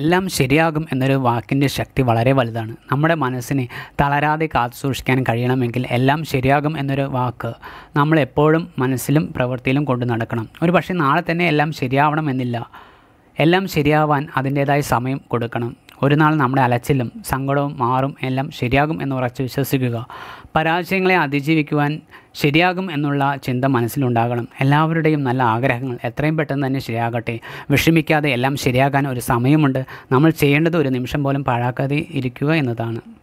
എല്ലാം ശരിയാകും എന്നൊരു വാക്കിൻ്റെ ശക്തി വളരെ വലുതാണ് നമ്മുടെ മനസ്സിനെ തളരാതെ കാത്തു സൂക്ഷിക്കാൻ കഴിയണമെങ്കിൽ എല്ലാം ശരിയാകും എന്നൊരു വാക്ക് നമ്മൾ എപ്പോഴും മനസ്സിലും പ്രവൃത്തിയിലും കൊണ്ടു നടക്കണം ഒരു പക്ഷേ നാളെ തന്നെ എല്ലാം ശരിയാവണമെന്നില്ല എല്ലാം ശരിയാവാൻ അതിൻ്റേതായ സമയം കൊടുക്കണം ഒരു നാൾ നമ്മുടെ അലച്ചിലും സങ്കടവും മാറും എല്ലാം ശരിയാകും എന്ന് ഉറച്ച് വിശ്വസിക്കുക പരാജയങ്ങളെ അതിജീവിക്കുവാൻ ശരിയാകും എന്നുള്ള ചിന്ത മനസ്സിലുണ്ടാകണം എല്ലാവരുടെയും നല്ല ആഗ്രഹങ്ങൾ എത്രയും പെട്ടെന്ന് തന്നെ ശരിയാകട്ടെ വിഷമിക്കാതെ എല്ലാം ശരിയാകാൻ ഒരു സമയമുണ്ട് നമ്മൾ ചെയ്യേണ്ടത് ഒരു നിമിഷം പോലും പാഴാക്കാതെ ഇരിക്കുക എന്നതാണ്